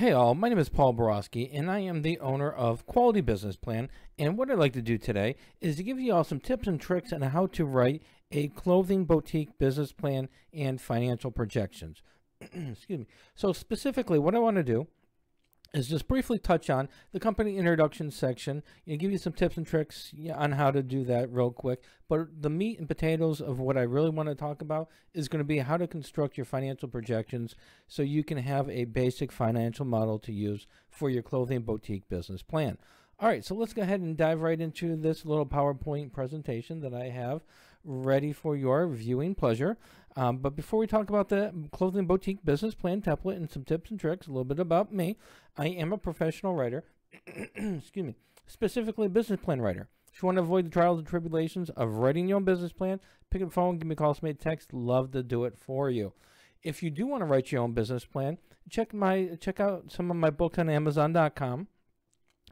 Hey all, my name is Paul Borowski and I am the owner of Quality Business Plan and what I'd like to do today is to give you all some tips and tricks on how to write a clothing boutique business plan and financial projections. Excuse me. So specifically what I want to do is just briefly touch on the company introduction section and give you some tips and tricks on how to do that real quick. But the meat and potatoes of what I really want to talk about is going to be how to construct your financial projections so you can have a basic financial model to use for your clothing boutique business plan. All right, so let's go ahead and dive right into this little PowerPoint presentation that I have ready for your viewing pleasure. Um, but before we talk about the clothing boutique business plan template and some tips and tricks, a little bit about me. I am a professional writer, excuse me, specifically a business plan writer. If you want to avoid the trials and tribulations of writing your own business plan, pick up the phone, give me a call, submit a text. Love to do it for you. If you do want to write your own business plan, check my check out some of my books on Amazon.com.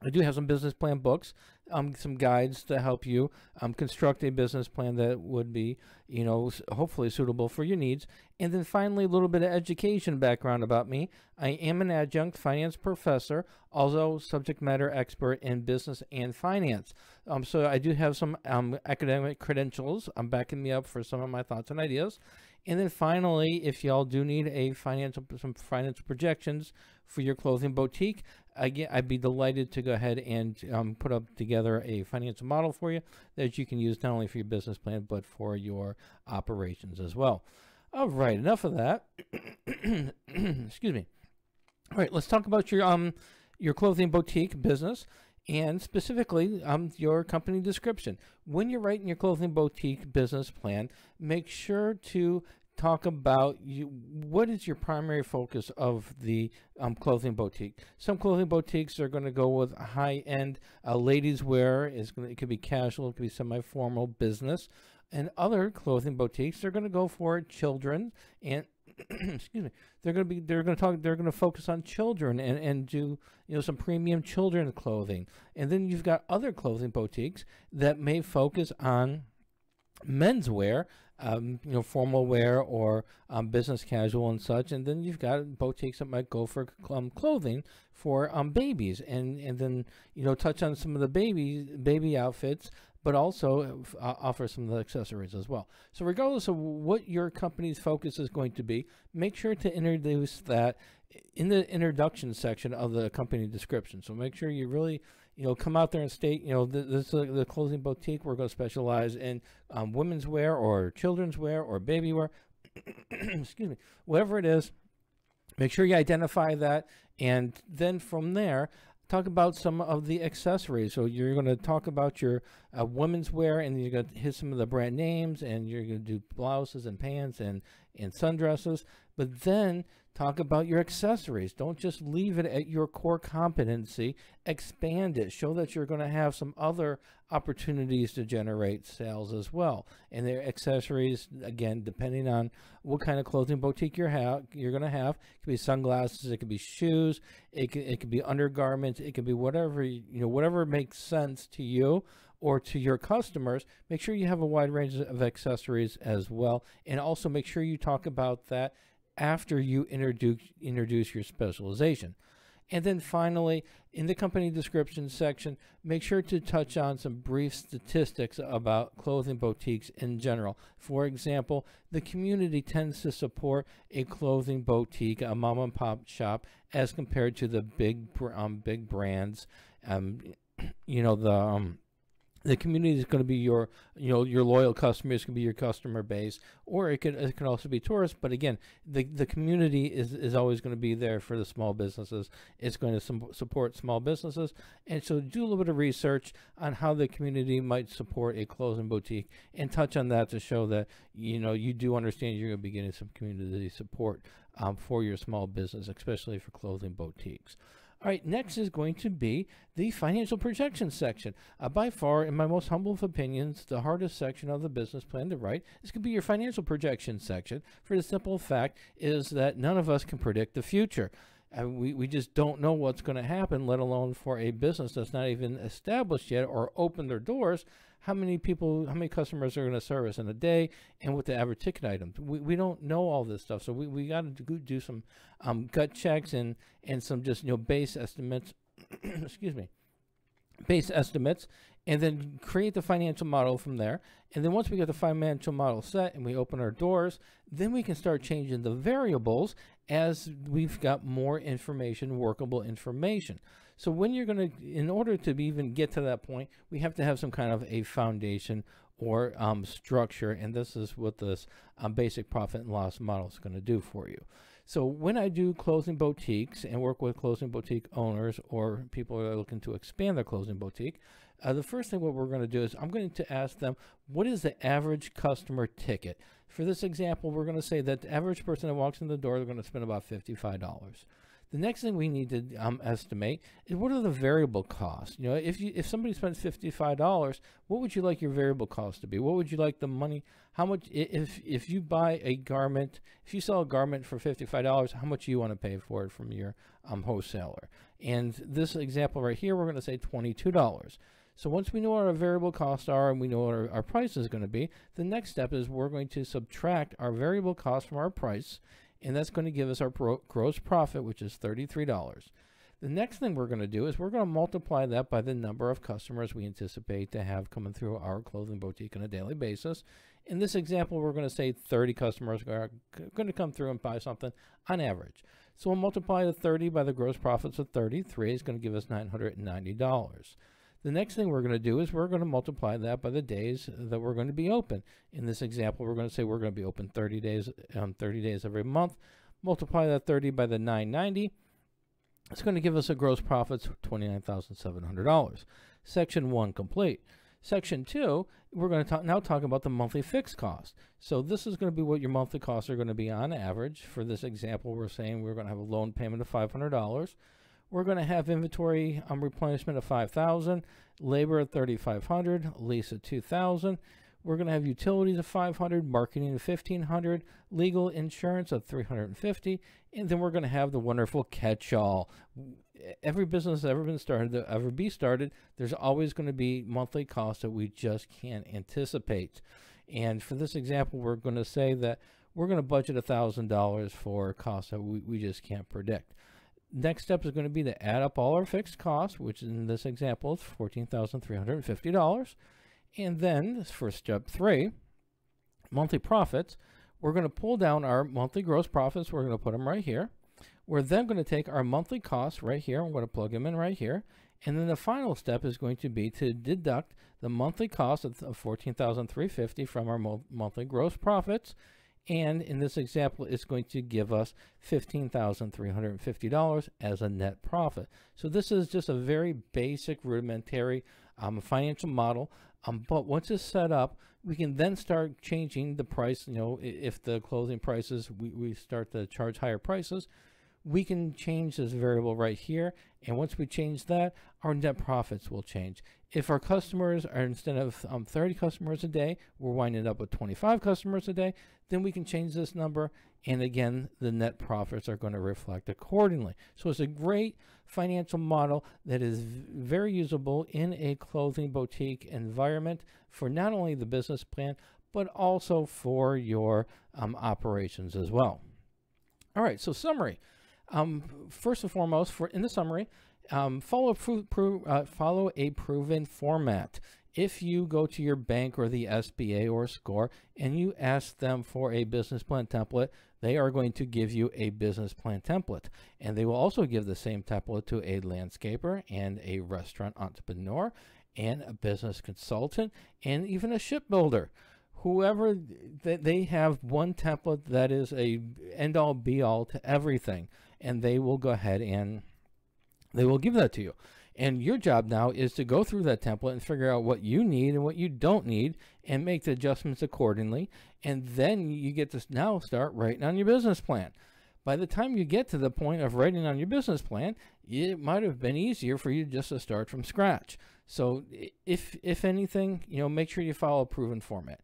I do have some business plan books um, some guides to help you um, construct a business plan that would be, you know, hopefully suitable for your needs. And then finally, a little bit of education background about me. I am an adjunct finance professor, also subject matter expert in business and finance. Um, so I do have some um, academic credentials. I'm backing me up for some of my thoughts and ideas. And then finally, if y'all do need a financial some financial projections for your clothing boutique, again, I'd be delighted to go ahead and um, put up together a financial model for you that you can use not only for your business plan but for your operations as well. All right, enough of that. Excuse me. All right, let's talk about your um your clothing boutique business and specifically um, your company description. When you're writing your clothing boutique business plan, make sure to talk about you, what is your primary focus of the um, clothing boutique. Some clothing boutiques are going to go with high-end uh, ladies wear. Is it could be casual, it could be semi-formal business. And other clothing boutiques, are going to go for children and excuse me, they're going to be they're going to talk they're going to focus on children and and do you know some premium children clothing, and then you've got other clothing boutiques that may focus on menswear, um, you know, formal wear or um, business casual and such. And then you've got boutiques that might go for um, clothing for um, babies, and and then you know touch on some of the baby baby outfits but also uh, offer some of the accessories as well. So regardless of what your company's focus is going to be, make sure to introduce that in the introduction section of the company description. So make sure you really, you know, come out there and state, you know, th this is the clothing boutique. We're going to specialize in um, women's wear or children's wear or baby wear, excuse me, whatever it is. Make sure you identify that. And then from there, talk about some of the accessories. So you're going to talk about your uh, women's wear, and you're going to hit some of the brand names, and you're going to do blouses and pants and and sundresses. But then Talk about your accessories. Don't just leave it at your core competency. Expand it. Show that you're going to have some other opportunities to generate sales as well. And their accessories, again, depending on what kind of clothing boutique you're have, you're going to have. It could be sunglasses. It could be shoes. It could, it could be undergarments. It could be whatever you know, whatever makes sense to you or to your customers. Make sure you have a wide range of accessories as well, and also make sure you talk about that after you introduce, introduce your specialization. And then finally, in the company description section, make sure to touch on some brief statistics about clothing boutiques in general. For example, the community tends to support a clothing boutique, a mom and pop shop, as compared to the big um, big brands, um, you know, the um, the community is going to be your you know your loyal customers can be your customer base or it could it could also be tourists but again the the community is is always going to be there for the small businesses it's going to support small businesses and so do a little bit of research on how the community might support a clothing boutique and touch on that to show that you know you do understand you're going to be getting some community support um, for your small business especially for clothing boutiques all right, next is going to be the financial projections section. Uh, by far, in my most humble of opinions, the hardest section of the business plan to write is going to be your financial projections section for the simple fact is that none of us can predict the future. Uh, we, we just don't know what's going to happen, let alone for a business that's not even established yet or opened their doors how many people, how many customers are going to service in a day, and what the average ticket item. We, we don't know all this stuff, so we, we got to do, some um, gut checks and and some just you know base estimates. excuse me, base estimates, and then create the financial model from there. And then once we get the financial model set and we open our doors, then we can start changing the variables as we've got more information, workable information. So when you're going to, in order to even get to that point, we have to have some kind of a foundation or um, structure. And this is what this um, basic profit and loss model is going to do for you. So when I do closing boutiques and work with closing boutique owners or people who are looking to expand their closing boutique, uh, the first thing what we're going to do is I'm going to ask them, what is the average customer ticket? For this example, we're going to say that the average person that walks in the door, they're going to spend about $55. The next thing we need to um, estimate is what are the variable costs? You know, if you if somebody spent $55, what would you like your variable cost to be? What would you like the money? How much if if you buy a garment, if you sell a garment for $55, how much you want to pay for it from your um, wholesaler? And this example right here, we're going to say $22. So once we know what our variable costs are and we know what our, our price is going to be, the next step is we're going to subtract our variable cost from our price and that's going to give us our gross profit, which is $33. The next thing we're going to do is we're going to multiply that by the number of customers we anticipate to have coming through our clothing boutique on a daily basis. In this example, we're going to say 30 customers are going to come through and buy something on average. So we'll multiply the 30 by the gross profits of 33 is going to give us $990. The next thing we're going to do is we're going to multiply that by the days that we're going to be open. In this example, we're going to say we're going to be open 30 days on um, 30 days every month. Multiply that 30 by the 990. It's going to give us a gross profit of $29,700. Section 1 complete. Section 2, we're going to talk, now talk about the monthly fixed cost. So this is going to be what your monthly costs are going to be on average. For this example, we're saying we're going to have a loan payment of $500. We're going to have inventory um, replenishment of 5,000, labor at 3,500, lease at 2,000. We're going to have utilities of 500, marketing of 1,500, legal insurance of 350, and then we're going to have the wonderful catch-all. Every business that's ever been started, that ever be started, there's always going to be monthly costs that we just can't anticipate. And for this example, we're going to say that we're going to budget $1,000 for costs that we, we just can't predict next step is going to be to add up all our fixed costs, which in this example is $14,350. And then for step three, monthly profits, we're going to pull down our monthly gross profits. We're going to put them right here. We're then going to take our monthly costs right here. I'm going to plug them in right here. And then the final step is going to be to deduct the monthly cost of 14350 from our mo monthly gross profits. And in this example, it's going to give us $15,350 as a net profit. So this is just a very basic rudimentary um, financial model. Um, but once it's set up, we can then start changing the price. You know, if the closing prices, we, we start to charge higher prices, we can change this variable right here and once we change that, our net profits will change. If our customers are instead of um, 30 customers a day, we're winding up with 25 customers a day, then we can change this number. And again, the net profits are going to reflect accordingly. So it's a great financial model that is very usable in a clothing boutique environment for not only the business plan, but also for your um, operations as well. All right, so summary. Um, first and foremost, for in the summary, um, follow, pro, pro, uh, follow a proven format. If you go to your bank or the SBA or SCORE and you ask them for a business plan template, they are going to give you a business plan template. And they will also give the same template to a landscaper and a restaurant entrepreneur and a business consultant and even a shipbuilder whoever they have one template that is a end all be all to everything and they will go ahead and they will give that to you. And your job now is to go through that template and figure out what you need and what you don't need and make the adjustments accordingly. And then you get to now start writing on your business plan. By the time you get to the point of writing on your business plan, it might have been easier for you just to start from scratch. So if, if anything, you know, make sure you follow a proven format.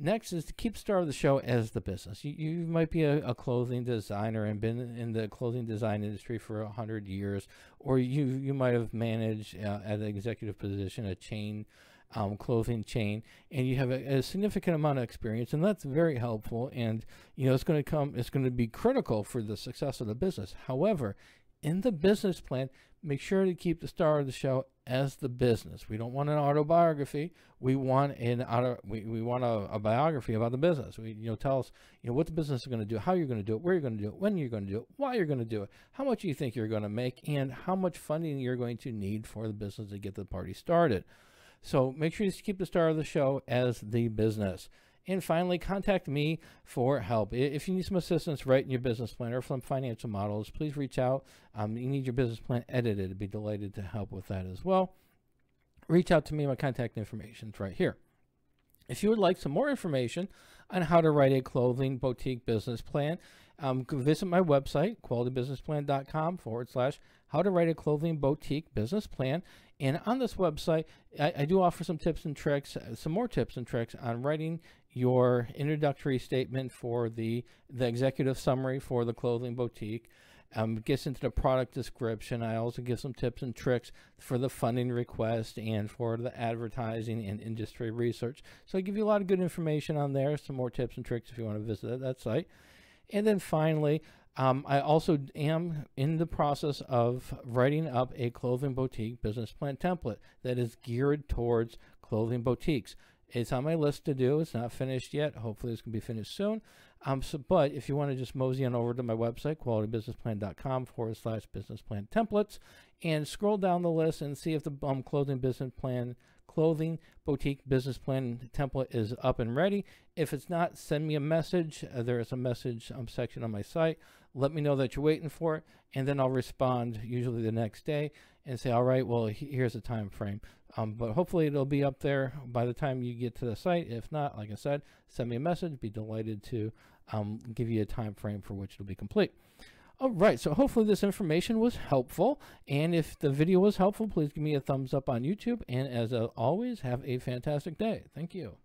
Next is to keep star of the show as the business. You, you might be a, a, clothing designer and been in the clothing design industry for 100 years, or you, you might have managed uh, at an executive position a chain, um, clothing chain, and you have a, a, significant amount of experience, and that's very helpful. And, you know, it's going to come, it's going to be critical for the success of the business. However, in the business plan, make sure to keep the star of the show as the business. We don't want an autobiography. We want an auto, we, we want a, a biography about the business. We, you know, tell us, you know, what the business is going to do, how you're going to do it, where you're going to do it, when you're going to do it, why you're going to do it, how much you think you're going to make, and how much funding you're going to need for the business to get the party started. So make sure you keep the star of the show as the business. And finally, contact me for help. If you need some assistance writing your business plan or from financial models, please reach out. Um, you need your business plan edited. I'd be delighted to help with that as well. Reach out to me. My contact information is right here. If you would like some more information on how to write a clothing boutique business plan, um, visit my website, qualitybusinessplan.com forward slash how to write a clothing boutique business plan. And on this website, I, I do offer some tips and tricks, uh, some more tips and tricks on writing your introductory statement for the, the executive summary for the clothing boutique. Um, gets into the product description. I also give some tips and tricks for the funding request and for the advertising and industry research. So I give you a lot of good information on there, some more tips and tricks if you want to visit that site. And then finally, um, I also am in the process of writing up a clothing boutique business plan template that is geared towards clothing boutiques. It's on my list to do. It's not finished yet. Hopefully, it's gonna be finished soon. Um, so, but if you want to just mosey on over to my website, qualitybusinessplan.com forward slash business plan templates, and scroll down the list and see if the um, clothing business plan, clothing boutique business plan template is up and ready. If it's not, send me a message. Uh, there is a message um, section on my site let me know that you're waiting for it, and then I'll respond usually the next day and say, all right, well, here's the time frame. Um, but hopefully it'll be up there by the time you get to the site. If not, like I said, send me a message. Be delighted to um, give you a time frame for which it'll be complete. All right, so hopefully this information was helpful. And if the video was helpful, please give me a thumbs up on YouTube. And as always, have a fantastic day. Thank you.